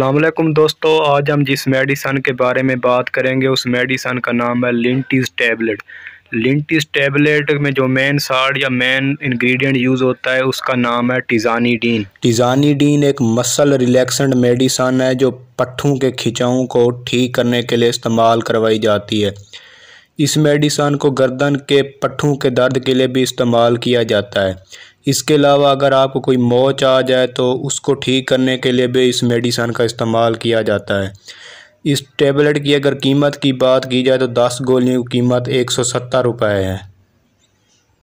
असलम दोस्तों आज हम जिस मेडिसन के बारे में बात करेंगे उस मेडिसन का नाम है लिंटिस टैबलेट लिंटिस टैबलेट में जो मेन साड़ या मेन इंग्रेडिएंट यूज़ होता है उसका नाम है टिजानीडीन टिजानीडीन एक मसल रिलैक्सेंट मेडिसन है जो पट्ठों के खिंचाऊ को ठीक करने के लिए इस्तेमाल करवाई जाती है इस मेडिसन को गर्दन के पट्ठों के दर्द के लिए भी इस्तेमाल किया जाता है इसके अलावा अगर आपको कोई मोच आ जाए तो उसको ठीक करने के लिए भी इस मेडिसन का इस्तेमाल किया जाता है इस टेबलेट की अगर कीमत की बात की जाए तो दस गोलियों की कीमत एक सौ सत्तर रुपये है